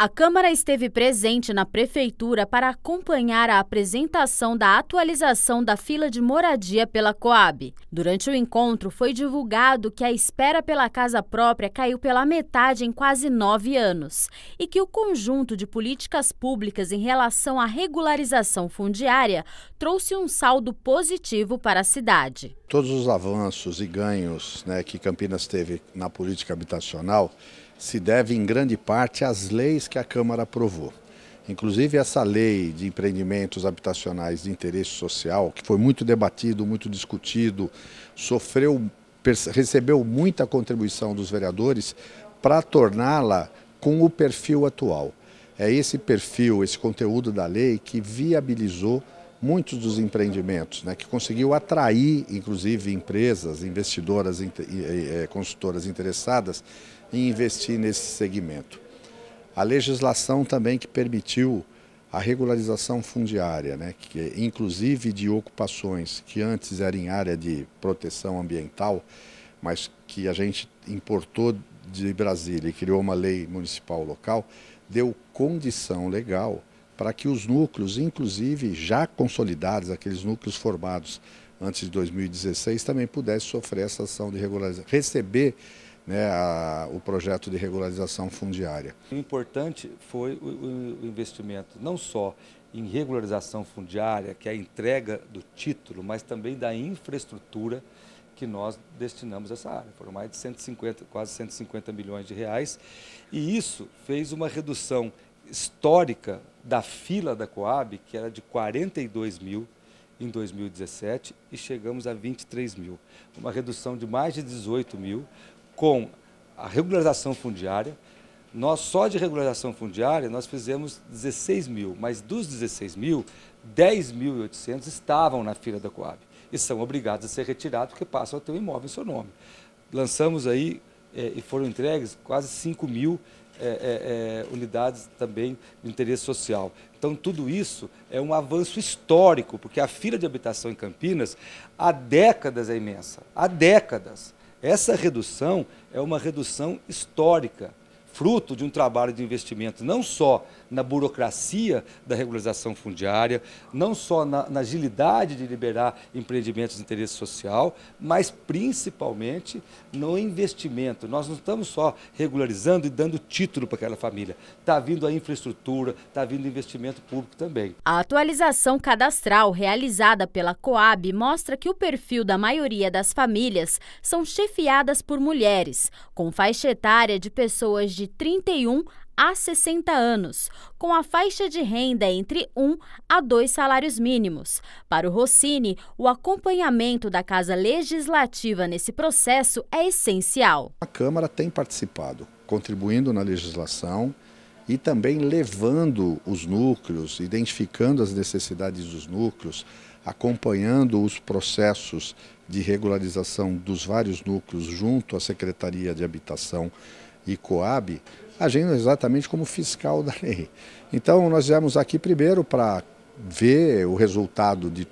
A Câmara esteve presente na Prefeitura para acompanhar a apresentação da atualização da fila de moradia pela Coab. Durante o encontro, foi divulgado que a espera pela casa própria caiu pela metade em quase nove anos e que o conjunto de políticas públicas em relação à regularização fundiária trouxe um saldo positivo para a cidade. Todos os avanços e ganhos né, que Campinas teve na política habitacional se devem em grande parte às leis que a Câmara aprovou. Inclusive essa lei de empreendimentos habitacionais de interesse social, que foi muito debatido, muito discutido, sofreu, recebeu muita contribuição dos vereadores para torná-la com o perfil atual. É esse perfil, esse conteúdo da lei que viabilizou muitos dos empreendimentos, né, que conseguiu atrair, inclusive, empresas, investidoras, é, consultoras interessadas em investir nesse segmento. A legislação também que permitiu a regularização fundiária, né, que inclusive de ocupações que antes eram em área de proteção ambiental, mas que a gente importou de Brasília e criou uma lei municipal local, deu condição legal para que os núcleos, inclusive já consolidados, aqueles núcleos formados antes de 2016, também pudessem sofrer essa ação de regularização, receber né, a, o projeto de regularização fundiária. O importante foi o, o investimento não só em regularização fundiária, que é a entrega do título, mas também da infraestrutura que nós destinamos a essa área. Foram mais de 150, quase 150 milhões de reais. E isso fez uma redução histórica da fila da Coab, que era de 42 mil em 2017, e chegamos a 23 mil. Uma redução de mais de 18 mil, com a regularização fundiária. Nós, só de regularização fundiária, nós fizemos 16 mil, mas dos 16 mil, 10.800 estavam na fila da Coab e são obrigados a ser retirados porque passam a ter um imóvel em seu nome. Lançamos aí é, e foram entregues quase 5 mil é, é, é, unidades também de interesse social. Então, tudo isso é um avanço histórico, porque a fila de habitação em Campinas há décadas é imensa há décadas. Essa redução é uma redução histórica, fruto de um trabalho de investimento não só na burocracia da regularização fundiária, não só na, na agilidade de liberar empreendimentos de interesse social, mas principalmente no investimento. Nós não estamos só regularizando e dando título para aquela família. Está vindo a infraestrutura, está vindo investimento público também. A atualização cadastral realizada pela Coab mostra que o perfil da maioria das famílias são chefiadas por mulheres, com faixa etária de pessoas de 31 a 60 anos, com a faixa de renda entre 1 a 2 salários mínimos. Para o Rossini, o acompanhamento da Casa Legislativa nesse processo é essencial. A Câmara tem participado, contribuindo na legislação e também levando os núcleos, identificando as necessidades dos núcleos, acompanhando os processos de regularização dos vários núcleos junto à Secretaria de Habitação e Coab, agindo exatamente como fiscal da lei. Então, nós viemos aqui primeiro para ver o resultado de,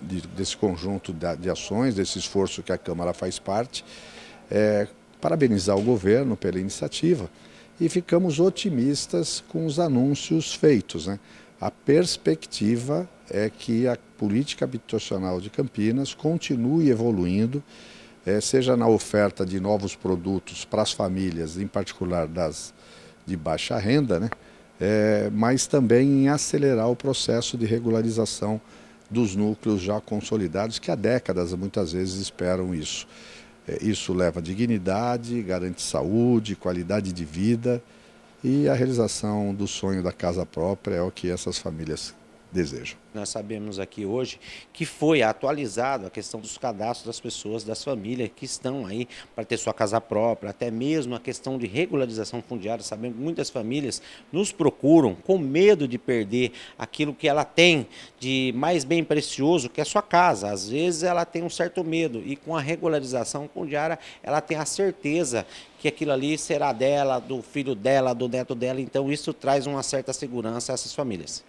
de, desse conjunto de ações, desse esforço que a Câmara faz parte, é, parabenizar o governo pela iniciativa e ficamos otimistas com os anúncios feitos. Né? A perspectiva é que a política habitacional de Campinas continue evoluindo é, seja na oferta de novos produtos para as famílias, em particular das de baixa renda, né? É, mas também em acelerar o processo de regularização dos núcleos já consolidados, que há décadas muitas vezes esperam isso. É, isso leva dignidade, garante saúde, qualidade de vida e a realização do sonho da casa própria é o que essas famílias desejo. Nós sabemos aqui hoje que foi atualizado a questão dos cadastros das pessoas, das famílias que estão aí para ter sua casa própria, até mesmo a questão de regularização fundiária. Sabemos que muitas famílias nos procuram com medo de perder aquilo que ela tem de mais bem precioso, que é a sua casa. Às vezes ela tem um certo medo e com a regularização fundiária ela tem a certeza que aquilo ali será dela, do filho dela, do neto dela. Então isso traz uma certa segurança a essas famílias.